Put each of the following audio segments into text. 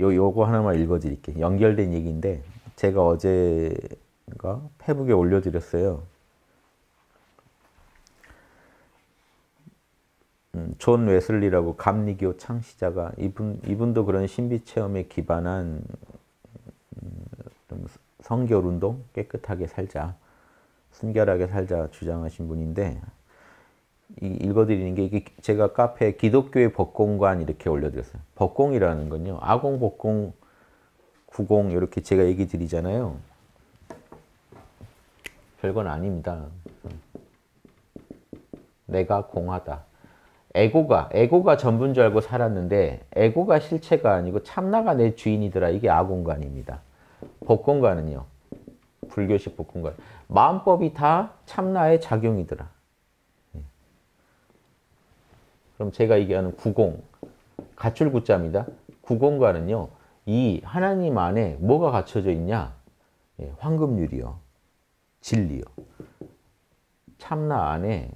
요, 요거 하나만 읽어드릴게요. 연결된 얘기인데 제가 어제가 페북에 올려드렸어요. 음, 존 웨슬리라고 감리교 창시자가 이분, 이분도 그런 신비체험에 기반한 음, 성결운동 깨끗하게 살자 순결하게 살자 주장하신 분인데 읽어드리는 게 이게 제가 카페 기독교의 법공관 이렇게 올려드렸어요. 법공이라는 건요. 아공, 법공, 구공 이렇게 제가 얘기 드리잖아요. 별건 아닙니다. 내가 공하다. 에고가, 에고가 전부인 줄 알고 살았는데 에고가 실체가 아니고 참나가 내 주인이더라. 이게 아공관입니다. 법공관은요. 불교식 법공관. 마음법이 다 참나의 작용이더라. 그럼 제가 얘기하는 구공, 가출 구자입니다. 90과는요. 이 하나님 안에 뭐가 갖춰져 있냐? 예, 황금률이요. 진리요. 참나 안에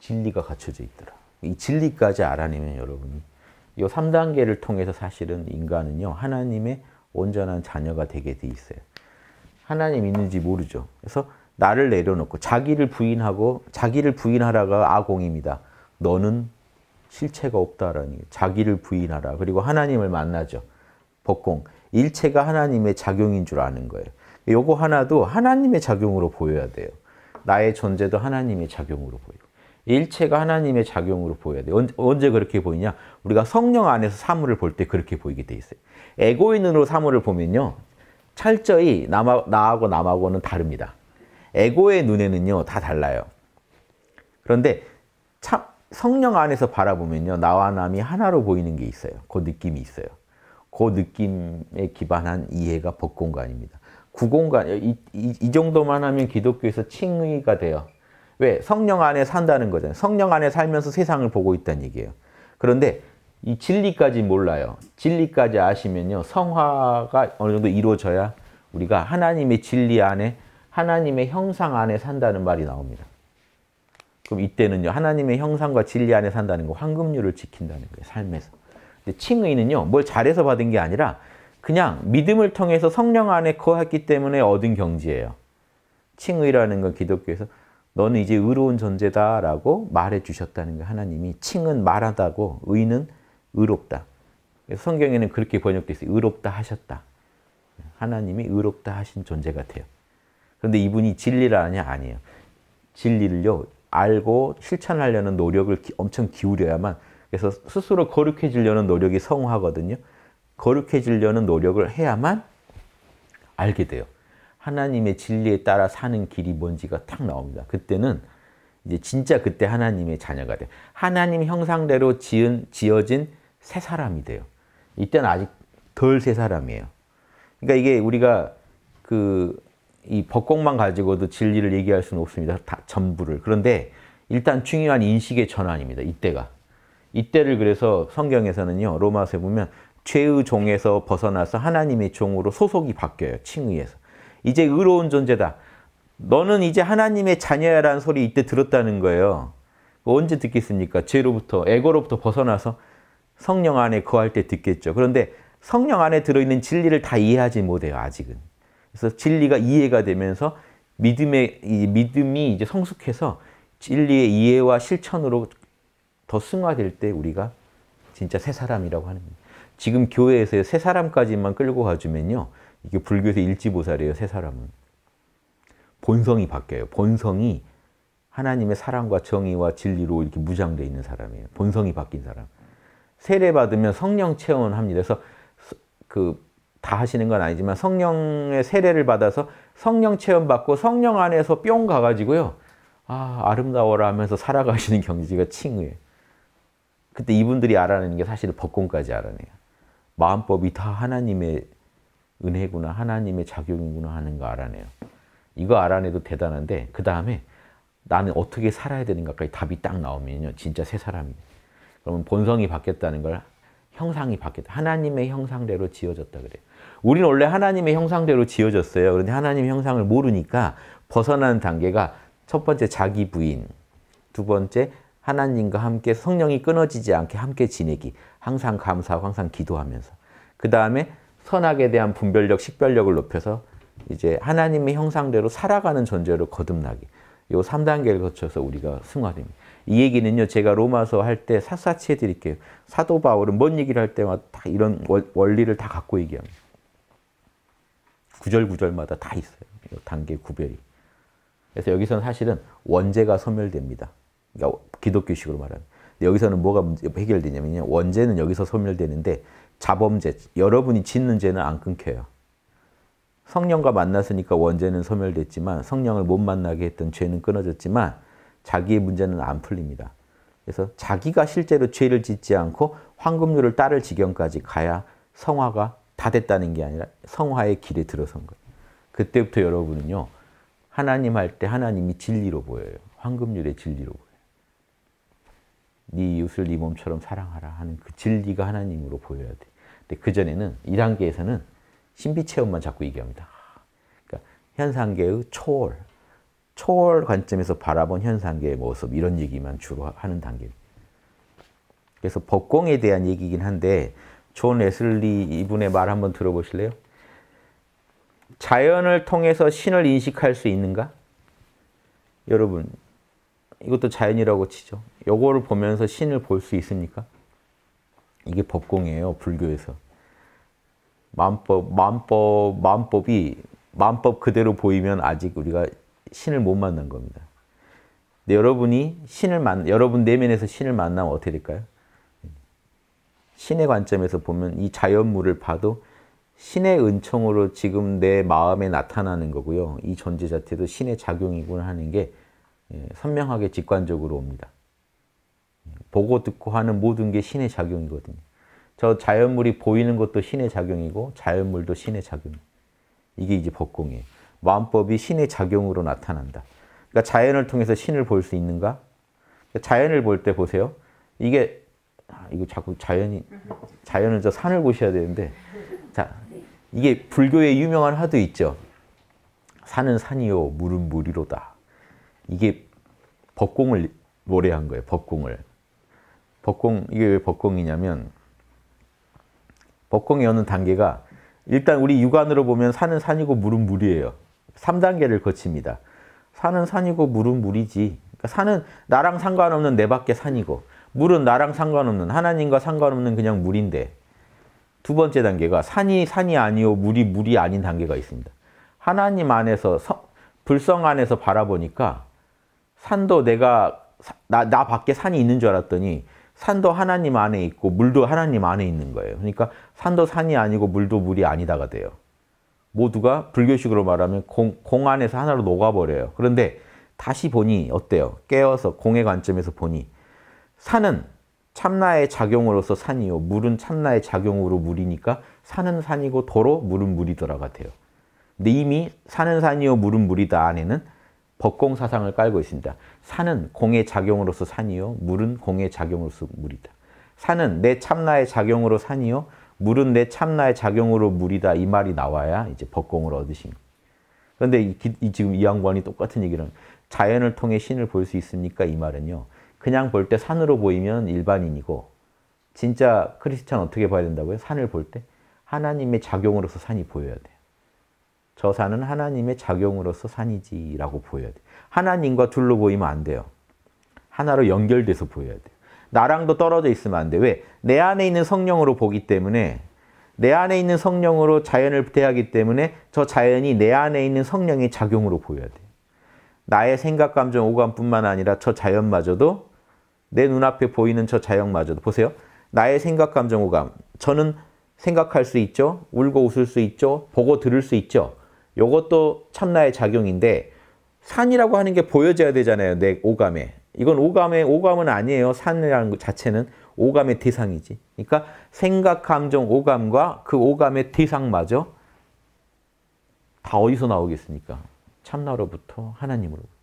진리가 갖춰져 있더라. 이 진리까지 알아내면 여러분이 이 3단계를 통해서 사실은 인간은요. 하나님의 온전한 자녀가 되게 돼 있어요. 하나님 있는지 모르죠. 그래서 나를 내려놓고 자기를 부인하고 자기를 부인하라가 아공입니다. 너는 실체가 없다라는 자기를 부인하라. 그리고 하나님을 만나죠. 복공 일체가 하나님의 작용인 줄 아는 거예요. 요거 하나도 하나님의 작용으로 보여야 돼요. 나의 존재도 하나님의 작용으로 보이고 일체가 하나님의 작용으로 보여야 돼요. 언제 그렇게 보이냐? 우리가 성령 안에서 사물을 볼 때 그렇게 보이게 돼 있어요. 에고의눈으로 사물을 보면요. 철저히 남아, 나하고 남하고는 다릅니다. 에고의 눈에는요. 다 달라요. 그런데 참 성령 안에서 바라보면요. 나와 남이 하나로 보이는 게 있어요. 그 느낌이 있어요. 그 느낌에 기반한 이해가 법공간입니다. 구공간, 이, 이, 이 정도만 하면 기독교에서 칭의가 돼요. 왜? 성령 안에 산다는 거잖아요. 성령 안에 살면서 세상을 보고 있다는 얘기예요. 그런데 이 진리까지 몰라요. 진리까지 아시면요. 성화가 어느 정도 이루어져야 우리가 하나님의 진리 안에 하나님의 형상 안에 산다는 말이 나옵니다. 그럼 이때는요. 하나님의 형상과 진리 안에 산다는 거 황금률을 지킨다는 거예요. 삶에서. 근데 칭의는요. 뭘 잘해서 받은 게 아니라 그냥 믿음을 통해서 성령 안에 거했기 때문에 얻은 경지예요. 칭의라는 건 기독교에서 너는 이제 의로운 존재다라고 말해 주셨다는 거 하나님이 칭은 말하다고 의는 의롭다. 그래서 성경에는 그렇게 번역돼 있어요. 의롭다 하셨다. 하나님이 의롭다 하신 존재 같아요. 그런데 이분이 진리라 아냐? 아니에요. 진리를요. 알고 실천하려는 노력을 기, 엄청 기울여야만 그래서 스스로 거룩해지려는 노력이 성화거든요. 거룩해지려는 노력을 해야만 알게 돼요. 하나님의 진리에 따라 사는 길이 뭔지가 탁 나옵니다. 그때는 이제 진짜 그때 하나님의 자녀가 돼. 하나님 형상대로 지은 지어진 새 사람이 돼요. 이때는 아직 덜 새 사람이에요. 그러니까 이게 우리가 그이 법공만 가지고도 진리를 얘기할 수는 없습니다. 다 전부를. 그런데 일단 중요한 인식의 전환입니다. 이때가. 이때를 그래서 성경에서는요. 로마서에 보면 죄의 종에서 벗어나서 하나님의 종으로 소속이 바뀌어요. 칭의에서. 이제 의로운 존재다. 너는 이제 하나님의 자녀야라는 소리 이때 들었다는 거예요. 언제 듣겠습니까? 죄로부터, 에고로부터 벗어나서 성령 안에 거할 때 듣겠죠. 그런데 성령 안에 들어있는 진리를 다 이해하지 못해요, 아직은. 그래서 진리가 이해가 되면서 믿음의 이 믿음이 이제 성숙해서 진리의 이해와 실천으로 더 승화될 때 우리가 진짜 새 사람이라고 하는 겁니다. 지금 교회에서 새 사람까지만 끌고 가주면요. 이게 불교에서 일지보살이에요, 새 사람은. 본성이 바뀌어요. 본성이 하나님의 사랑과 정의와 진리로 이렇게 무장되 있는 사람이에요. 본성이 바뀐 사람. 세례 받으면 성령 체험합니다. 그래서 그다 하시는 건 아니지만 성령의 세례를 받아서 성령 체험받고 성령 안에서 뿅 가가지고요. 아, 아름다워라 하면서 살아가시는 경지가 칭의 그때 이분들이 알아내는 게 사실 법공까지 알아내요. 마음법이 다 하나님의 은혜구나, 하나님의 작용이구나 하는 거 알아내요. 이거 알아내도 대단한데 그 다음에 나는 어떻게 살아야 되는가까지 답이 딱 나오면요. 진짜 새 사람이에요. 그러면 본성이 바뀌었다는 걸 형상이 바뀌었다. 하나님의 형상대로 지어졌다 그래요. 우리는 원래 하나님의 형상대로 지어졌어요. 그런데 하나님 형상을 모르니까 벗어나는 단계가 첫 번째 자기 부인, 두 번째 하나님과 함께 성령이 끊어지지 않게 함께 지내기, 항상 감사하고 항상 기도하면서 그 다음에 선악에 대한 분별력, 식별력을 높여서 이제 하나님의 형상대로 살아가는 존재로 거듭나기 이 3단계를 거쳐서 우리가 승화됩니다. 이 얘기는요 제가 로마서 할 때 샅샅이 해드릴게요. 사도 바울은 뭔 얘기를 할때마다 이런 원리를 다 갖고 얘기합니다. 구절구절마다 다 있어요. 단계 구별이. 그래서 여기서는 사실은 원죄가 소멸됩니다. 그러니까 기독교식으로 말하면. 여기서는 뭐가 뭐 해결되냐면요. 원죄는 여기서 소멸되는데 자범죄, 여러분이 짓는 죄는 안 끊겨요. 성령과 만났으니까 원죄는 소멸됐지만 성령을 못 만나게 했던 죄는 끊어졌지만 자기의 문제는 안 풀립니다. 그래서 자기가 실제로 죄를 짓지 않고 황금률을 따를 지경까지 가야 성화가 다 됐다는 게 아니라 성화의 길에 들어선 거예요. 그때부터 여러분은요. 하나님 할 때 하나님이 진리로 보여요. 황금률의 진리로 보여요. 네 이웃을 네 몸처럼 사랑하라 하는 그 진리가 하나님으로 보여야 돼. 근데 그전에는 2단계에서는 신비 체험만 자꾸 얘기합니다. 아, 그러니까 현상계의 초월, 초월 관점에서 바라본 현상계의 모습 이런 얘기만 주로 하는 단계. 그래서 법공에 대한 얘기긴 한데 존에슬리 이분의 말 한번 들어보실래요? 자연을 통해서 신을 인식할 수 있는가? 여러분, 이것도 자연이라고 치죠. 요거를 보면서 신을 볼 수 있습니까? 이게 법공이에요, 불교에서. 마법마법마법이마법 그대로 보이면 아직 우리가 신을 못 만난 겁니다. 근데 여러분이 신을 만 여러분 내면에서 신을 만나면 어떻게 될까요? 신의 관점에서 보면 이 자연물을 봐도 신의 은총으로 지금 내 마음에 나타나는 거고요. 이 존재 자체도 신의 작용이구나 하는 게 예, 선명하게 직관적으로 옵니다. 보고 듣고 하는 모든 게 신의 작용이거든요. 저 자연물이 보이는 것도 신의 작용이고 자연물도 신의 작용. 이게 이제 법공이에요. 마음법이 신의 작용으로 나타난다. 그러니까 자연을 통해서 신을 볼 수 있는가? 자연을 볼 때 보세요. 이게 아, 이거 자꾸 자연이 자연은 저 산을 보셔야 되는데 자 이게 불교의 유명한 하도 있죠. 산은 산이요 물은 물이로다. 이게 법공을 노래한 거예요. 법공을. 법공 이게 왜 법공이냐면 법공이 오는 단계가 일단 우리 육안으로 보면 산은 산이고 물은 물이에요. 3단계를 거칩니다. 산은 산이고 물은 물이지. 그러니까 산은 나랑 상관없는 내 네 밖에 산이고 물은 나랑 상관없는 하나님과 상관없는 그냥 물인데 두 번째 단계가 산이 산이 아니요 물이 물이 아닌 단계가 있습니다. 하나님 안에서 성, 불성 안에서 바라보니까 산도 내가 나, 나 밖에 산이 있는 줄 알았더니 산도 하나님 안에 있고 물도 하나님 안에 있는 거예요. 그러니까 산도 산이 아니고 물도 물이 아니다가 돼요. 모두가 불교식으로 말하면 공, 공 안에서 하나로 녹아버려요. 그런데 다시 보니 어때요? 깨어서 공의 관점에서 보니 산은 참나의 작용으로서 산이요. 물은 참나의 작용으로 물이니까 산은 산이고 도로 물은 물이더라가 돼요. 근데 이미 산은 산이요 물은 물이다 안에는 법공 사상을 깔고 있습니다. 산은 공의 작용으로서 산이요. 물은 공의 작용으로서 물이다. 산은 내 참나의 작용으로 산이요. 물은 내 참나의 작용으로 물이다. 이 말이 나와야 이제 법공을 얻으신 거예요. 그런데 이, 이, 지금 이 양반이 똑같은 얘기를 자연을 통해 신을 볼 수 있습니까? 이 말은요. 그냥 볼 때 산으로 보이면 일반인이고 진짜 크리스찬 어떻게 봐야 된다고요? 산을 볼 때 하나님의 작용으로서 산이 보여야 돼요. 저 산은 하나님의 작용으로서 산이지라고 보여야 돼요. 하나님과 둘로 보이면 안 돼요. 하나로 연결돼서 보여야 돼요. 나랑도 떨어져 있으면 안 돼. 왜? 내 안에 있는 성령으로 보기 때문에 내 안에 있는 성령으로 자연을 대하기 때문에 저 자연이 내 안에 있는 성령의 작용으로 보여야 돼요. 나의 생각, 감정, 오감뿐만 아니라 저 자연마저도 내 눈앞에 보이는 저 자연마저도 보세요. 나의 생각, 감정, 오감. 저는 생각할 수 있죠. 울고 웃을 수 있죠. 보고 들을 수 있죠. 이것도 참나의 작용인데 산이라고 하는 게 보여져야 되잖아요. 내 오감에. 이건 오감의 오감은 아니에요. 산이라는 것 자체는 오감의 대상이지. 그러니까 생각, 감정, 오감과 그 오감의 대상마저 다 어디서 나오겠습니까? 참나로부터 하나님으로부터.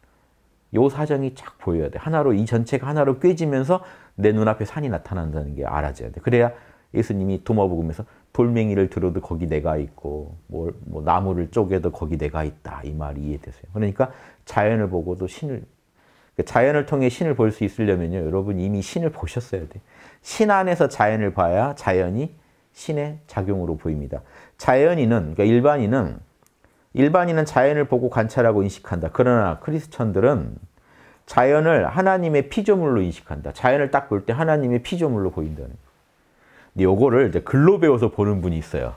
요 사정이 쫙 보여야 돼. 하나로 이 전체가 하나로 꿰지면서 내 눈앞에 산이 나타난다는 게 알아져야 돼. 그래야 예수님이 도마복음에서 돌멩이를 들어도 거기 내가 있고 뭘, 뭐 나무를 쪼개도 거기 내가 있다 이 말이 이해되세요. 그러니까 자연을 보고도 신을 그러니까 자연을 통해 신을 볼 수 있으려면요 여러분 이미 신을 보셨어야 돼. 신 안에서 자연을 봐야 자연이 신의 작용으로 보입니다. 자연인은 그러니까 일반인은 일반인은 자연을 보고 관찰하고 인식한다. 그러나 크리스천들은 자연을 하나님의 피조물로 인식한다. 자연을 딱 볼 때 하나님의 피조물로 보인다는 근데 요거를 이제 글로 배워서 보는 분이 있어요.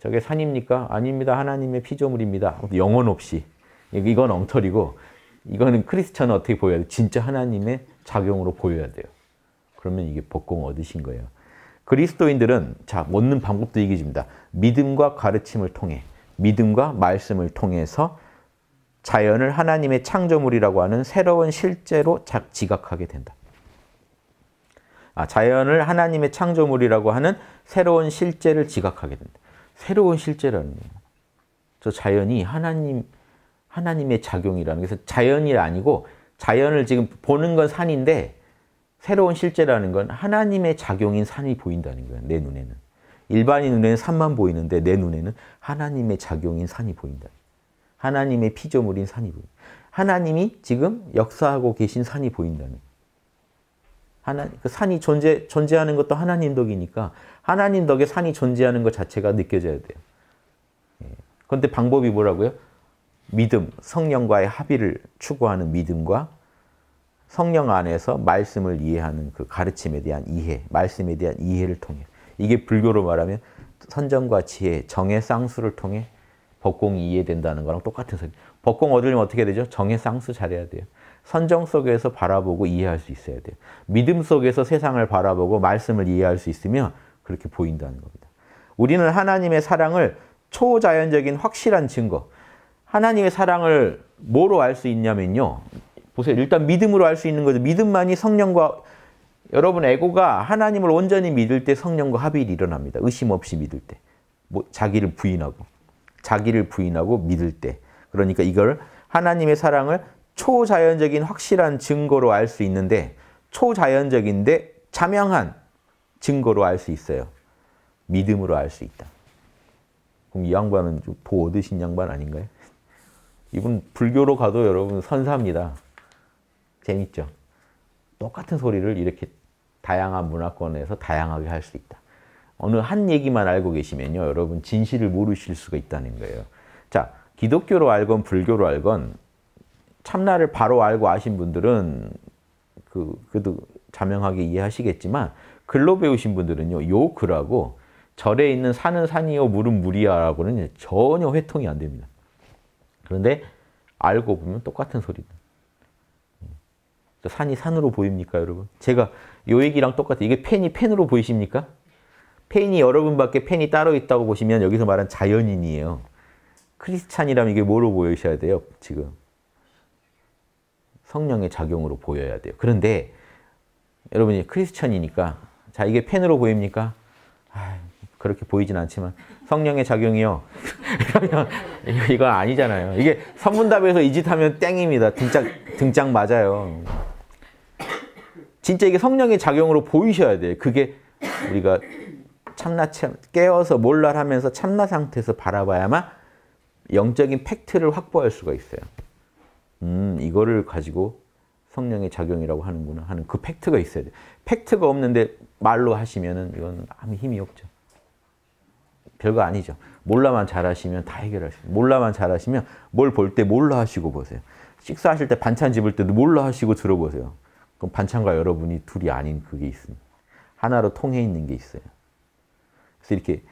저게 산입니까? 아닙니다. 하나님의 피조물입니다. 영혼 없이. 이건 엉터리고 이거는 크리스천은 어떻게 보여야 돼? 진짜 하나님의 작용으로 보여야 돼요. 그러면 이게 복공 얻으신 거예요. 그리스도인들은 자, 얻는 방법도 이게 집니다. 믿음과 가르침을 통해 믿음과 말씀을 통해서 자연을 하나님의 창조물이라고 하는 새로운 실제로 지각하게 된다. 아, 자연을 하나님의 창조물이라고 하는 새로운 실제를 지각하게 된다. 새로운 실제라는 거예요. 저 자연이 하나님, 하나님의 작용이라는 그래 자연이 아니고 자연을 지금 보는 건 산인데 새로운 실제라는 건 하나님의 작용인 산이 보인다는 거예요. 내 눈에는. 일반인 눈에는 산만 보이는데 내 눈에는 하나님의 작용인 산이 보인다. 하나님의 피조물인 산이 보인다. 하나님이 지금 역사하고 계신 산이 보인다는. 하나, 그 산이 존재, 존재하는 것도 하나님 덕이니까 하나님 덕에 산이 존재하는 것 자체가 느껴져야 돼요. 예. 그런데 방법이 뭐라고요? 믿음, 성령과의 합의를 추구하는 믿음과 성령 안에서 말씀을 이해하는 그 가르침에 대한 이해, 말씀에 대한 이해를 통해 이게 불교로 말하면 선정과 지혜, 정의 쌍수를 통해 법공이 이해된다는 거랑 똑같은 소리. 법공 얻으려면 어떻게 되죠? 정의 쌍수 잘해야 돼요. 선정 속에서 바라보고 이해할 수 있어야 돼요. 믿음 속에서 세상을 바라보고 말씀을 이해할 수 있으면 그렇게 보인다는 겁니다. 우리는 하나님의 사랑을 초자연적인 확실한 증거. 하나님의 사랑을 뭐로 알 수 있냐면요. 보세요. 일단 믿음으로 알 수 있는 거죠. 믿음만이 성령과 여러분 에고가 하나님을 온전히 믿을 때 성령과 합일이 일어납니다. 의심 없이 믿을 때. 뭐 자기를 부인하고 자기를 부인하고 믿을 때. 그러니까 이걸 하나님의 사랑을 초자연적인 확실한 증거로 알 수 있는데 초자연적인데 자명한 증거로 알 수 있어요. 믿음으로 알 수 있다. 그럼 이 양반은 보 얻으신 양반 아닌가요? 이분 불교로 가도 여러분 선사입니다. 재밌죠? 똑같은 소리를 이렇게 다양한 문화권에서 다양하게 할 수 있다. 어느 한 얘기만 알고 계시면요. 여러분 진실을 모르실 수가 있다는 거예요. 자, 기독교로 알건 불교로 알건 참나를 바로 알고 아신 분들은 그, 그래도 자명하게 이해하시겠지만 글로 배우신 분들은요. 요 글하고 절에 있는 산은 산이요 물은 물이야라고는 전혀 회통이 안 됩니다. 그런데 알고 보면 똑같은 소리다. 산이 산으로 보입니까, 여러분? 제가 요 얘기랑 똑같아 이게 펜이 펜으로 보이십니까? 펜이 여러분밖에 펜이 따로 있다고 보시면 여기서 말한 자연인이에요. 크리스찬이라면 이게 뭐로 보이셔야 돼요, 지금? 성령의 작용으로 보여야 돼요. 그런데 여러분이 크리스천이니까 자, 이게 펜으로 보입니까? 아 그렇게 보이진 않지만 성령의 작용이요. 이거 아니잖아요. 이게 선문답에서 이 짓 하면 땡입니다. 등짝 등짝 맞아요. 진짜 이게 성령의 작용으로 보이셔야 돼요. 그게 우리가 참나 깨어서 몰랄 하면서 참나 상태에서 바라봐야만 영적인 팩트를 확보할 수가 있어요. 음, 이거를 가지고 성령의 작용이라고 하는구나 하는 그 팩트가 있어야 돼. 팩트가 없는데 말로 하시면은 이건 아무 힘이 없죠. 별거 아니죠. 몰라만 잘하시면 다 해결하시고 몰라만 잘하시면 뭘 볼 때 몰라 하시고 보세요. 식사하실 때 반찬 집을 때도 몰라 하시고 들어보세요. 그럼 반찬과 여러분이 둘이 아닌 그게 있습니다. 하나로 통해 있는 게 있어요. 그래서 이렇게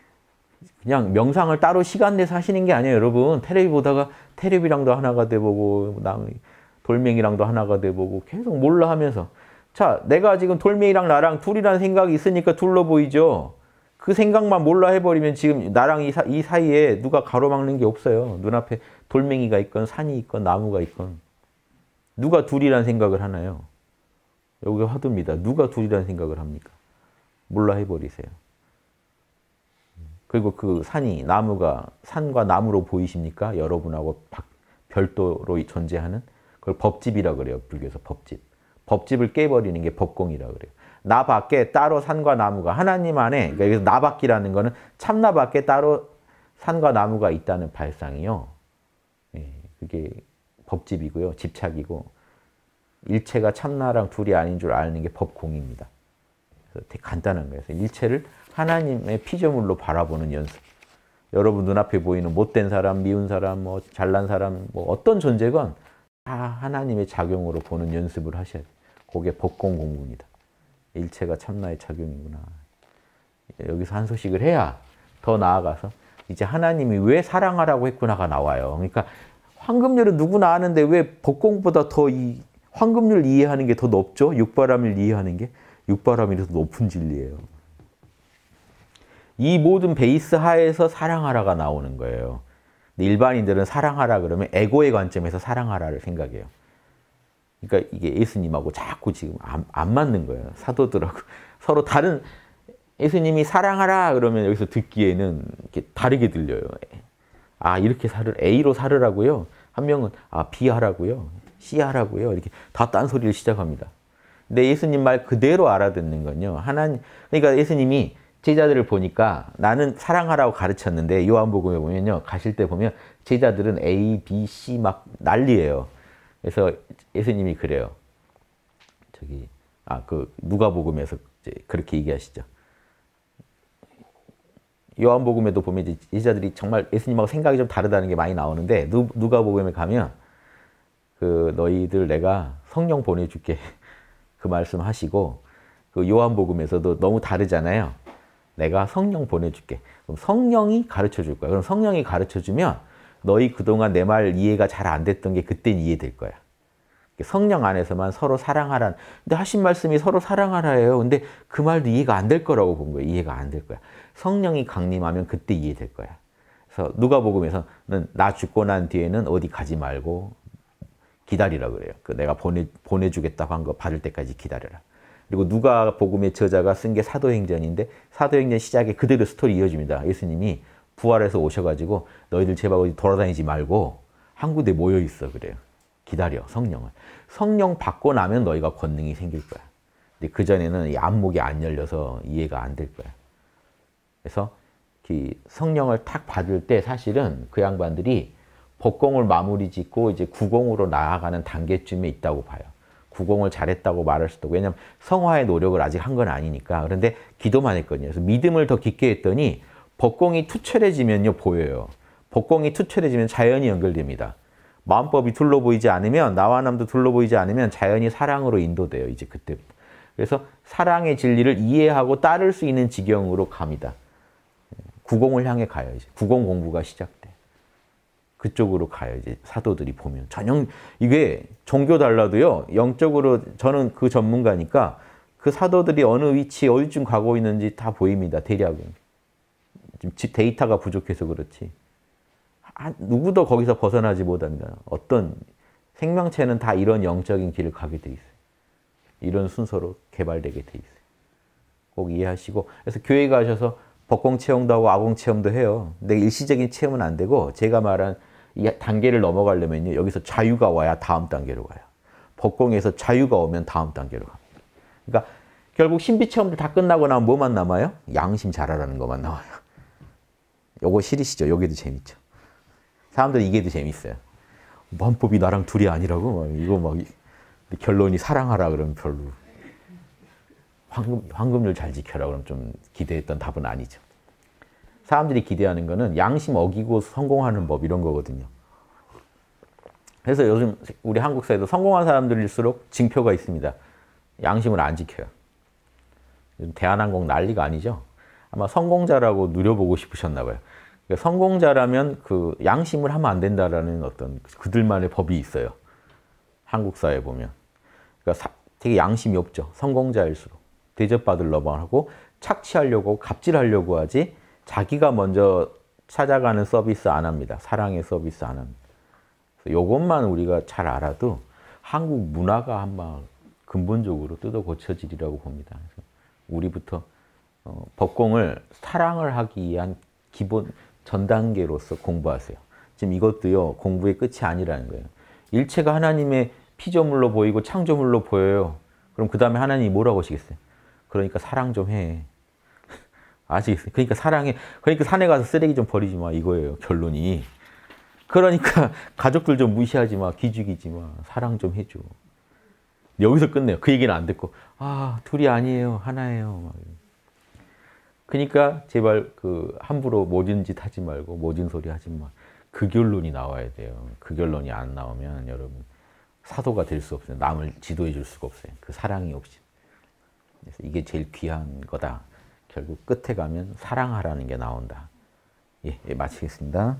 그냥 명상을 따로 시간 내서 하시는 게 아니에요, 여러분. 테레비 보다가 테레비랑도 하나가 돼보고 남 돌멩이랑도 하나가 돼보고 계속 몰라 하면서 자, 내가 지금 돌멩이랑 나랑 둘이라는 생각이 있으니까 둘러 보이죠. 그 생각만 몰라 해버리면 지금 나랑 이, 사, 이 사이에 누가 가로막는 게 없어요. 눈앞에 돌멩이가 있건 산이 있건 나무가 있건 누가 둘이라는 생각을 하나요? 여기 화두입니다. 누가 둘이라는 생각을 합니까? 몰라 해버리세요. 그리고 그 산이, 나무가 산과 나무로 보이십니까? 여러분하고 별도로 존재하는 그걸 법집이라 그래요. 불교에서 법집. 법집을 깨버리는 게 법공이라 그래요. 나 밖에 따로 산과 나무가 하나님 안에 그러니까 여기서 나 밖이라는 거는 참나 밖에 따로 산과 나무가 있다는 발상이요. 예, 그게 법집이고요. 집착이고 일체가 참나랑 둘이 아닌 줄 아는 게 법공입니다. 되게 간단한 거예요. 일체를 하나님의 피조물로 바라보는 연습. 여러분 눈앞에 보이는 못된 사람, 미운 사람, 뭐 잘난 사람, 뭐 어떤 존재건 다 하나님의 작용으로 보는 연습을 하셔야 돼요. 그게 법공 공부입니다. 일체가 참나의 작용이구나. 여기서 한 소식을 해야 더 나아가서 이제 하나님이 왜 사랑하라고 했구나가 나와요. 그러니까 황금률은 누구나 아는데 왜 법공보다 더이 황금률 이해하는 게 더 높죠. 육바람일 이해하는 게육바람이더 높은 진리예요. 이 모든 베이스 하에서 사랑하라가 나오는 거예요. 일반인들은 사랑하라 그러면 에고의 관점에서 사랑하라를 생각해요. 그러니까 이게 예수님하고 자꾸 지금 안, 안 맞는 거예요. 사도들하고 서로 다른 예수님이 사랑하라 그러면 여기서 듣기에는 이렇게 다르게 들려요. 아 이렇게 살을 A로 살으라고요. 한 명은 아 B 하라고요. 씨하라고요. 이렇게 다 딴소리를 시작합니다. 근데 예수님 말 그대로 알아듣는 건요. 하나님, 그러니까 예수님이 제자들을 보니까 나는 사랑하라고 가르쳤는데 요한복음에 보면요. 가실 때 보면 제자들은 A, B, C 막 난리예요. 그래서 예수님이 그래요. 저기 아 그 누가복음에서 그렇게 얘기하시죠. 요한복음에도 보면 이제 제자들이 정말 예수님하고 생각이 좀 다르다는 게 많이 나오는데 누, 누가복음에 가면 그 너희들 내가 성령 보내줄게 그 말씀하시고 그 요한복음에서도 너무 다르잖아요. 내가 성령 보내줄게. 그럼 성령이 가르쳐 줄 거야. 그럼 성령이 가르쳐 주면 너희 그동안 내 말 이해가 잘 안 됐던 게 그땐 이해될 거야. 성령 안에서만 서로 사랑하라. 근데 하신 말씀이 서로 사랑하라예요. 근데 그 말도 이해가 안 될 거라고 본 거예요. 이해가 안 될 거야. 성령이 강림하면 그때 이해될 거야. 그래서 누가복음에서는 나 죽고 난 뒤에는 어디 가지 말고 기다리라 그래요. 그 내가 보내, 보내주겠다고 한 거 받을 때까지 기다려라. 그리고 누가 복음의 저자가 쓴 게 사도행전인데 사도행전 시작에 그대로 스토리 이어집니다. 예수님이 부활해서 오셔가지고 너희들 제발 어디 돌아다니지 말고 한 군데 모여 있어 그래요. 기다려 성령을. 성령 받고 나면 너희가 권능이 생길 거야. 근데 그 전에는 이 안목이 안 열려서 이해가 안 될 거야. 그래서 그 성령을 탁 받을 때 사실은 그 양반들이 법공을 마무리 짓고 이제 구공으로 나아가는 단계쯤에 있다고 봐요. 구공을 잘했다고 말할 수도 있고 왜냐하면 성화의 노력을 아직 한 건 아니니까 그런데 기도만 했거든요. 그래서 믿음을 더 깊게 했더니 법공이 투철해지면요 보여요. 법공이 투철해지면 자연이 연결됩니다. 마음법이 둘러보이지 않으면 나와 남도 둘러보이지 않으면 자연이 사랑으로 인도돼요. 이제 그때 그래서 사랑의 진리를 이해하고 따를 수 있는 지경으로 갑니다. 구공을 향해 가요. 이제 구공 공부가 시작. 그쪽으로 가요. 이제 사도들이 보면 전형 이게 종교 달라도요. 영적으로 저는 그 전문가니까 그 사도들이 어느 위치 어디쯤 가고 있는지 다 보입니다. 대략은. 지금 데이터가 부족해서 그렇지. 아, 누구도 거기서 벗어나지 못합다 어떤 생명체는 다 이런 영적인 길을 가게 돼 있어요. 이런 순서로 개발되게 돼 있어요. 꼭 이해하시고 그래서 교회 가셔서 법공 체험도 하고 아공 체험도 해요. 근데 일시적인 체험은 안 되고 제가 말한 이 단계를 넘어가려면 여기서 자유가 와야 다음 단계로 가요. 법공에서 자유가 오면 다음 단계로 갑니다. 그러니까 결국 신비 체험들 다 끝나고 나면 뭐만 남아요? 양심 잘하라는 것만 나와요. 요거 싫으시죠? 요게도 재밌죠? 사람들은 이게 더 재밌어요. 만법이 나랑 둘이 아니라고? 막 이거 막 결론이 사랑하라 그러면 별로. 황금, 황금률 잘 지켜라 그럼 좀 기대했던 답은 아니죠. 사람들이 기대하는 거는 양심 어기고 성공하는 법 이런 거거든요. 그래서 요즘 우리 한국 사회도 성공한 사람들일수록 징표가 있습니다. 양심을 안 지켜요. 대한항공 난리가 아니죠. 아마 성공자라고 누려보고 싶으셨나 봐요. 그러니까 성공자라면 그 양심을 하면 안 된다라는 어떤 그들만의 법이 있어요. 한국 사회 보면. 그러니까 사, 되게 양심이 없죠. 성공자일수록. 대접받으려고 하고 착취하려고 갑질하려고 하지 자기가 먼저 찾아가는 서비스 안 합니다. 사랑의 서비스 안 합니다. 이것만 우리가 잘 알아도 한국 문화가 한번 근본적으로 뜯어 고쳐지리라고 봅니다. 우리부터 어, 법공을 사랑을 하기 위한 기본 전 단계로서 공부하세요. 지금 이것도요 공부의 끝이 아니라는 거예요. 일체가 하나님의 피조물로 보이고 창조물로 보여요. 그럼 그 다음에 하나님이 뭐라고 하시겠어요? 그러니까 사랑 좀 해. 아시겠어요? 그러니까 사랑해. 그러니까 산에 가서 쓰레기 좀 버리지 마. 이거예요. 결론이. 그러니까 가족들 좀 무시하지 마. 기죽이지 마. 사랑 좀 해줘. 여기서 끝내요. 그 얘기는 안 듣고 아 둘이 아니에요. 하나예요. 그러니까 제발 그 함부로 모진 짓 하지 말고 모진 소리 하지 마. 그 결론이 나와야 돼요. 그 결론이 안 나오면 여러분 사도가 될 수 없어요. 남을 지도해 줄 수가 없어요. 그 사랑이 없이. 그래서 이게 제일 귀한 거다. 결국 끝에 가면 사랑하라는 게 나온다. 예, 예 마치겠습니다.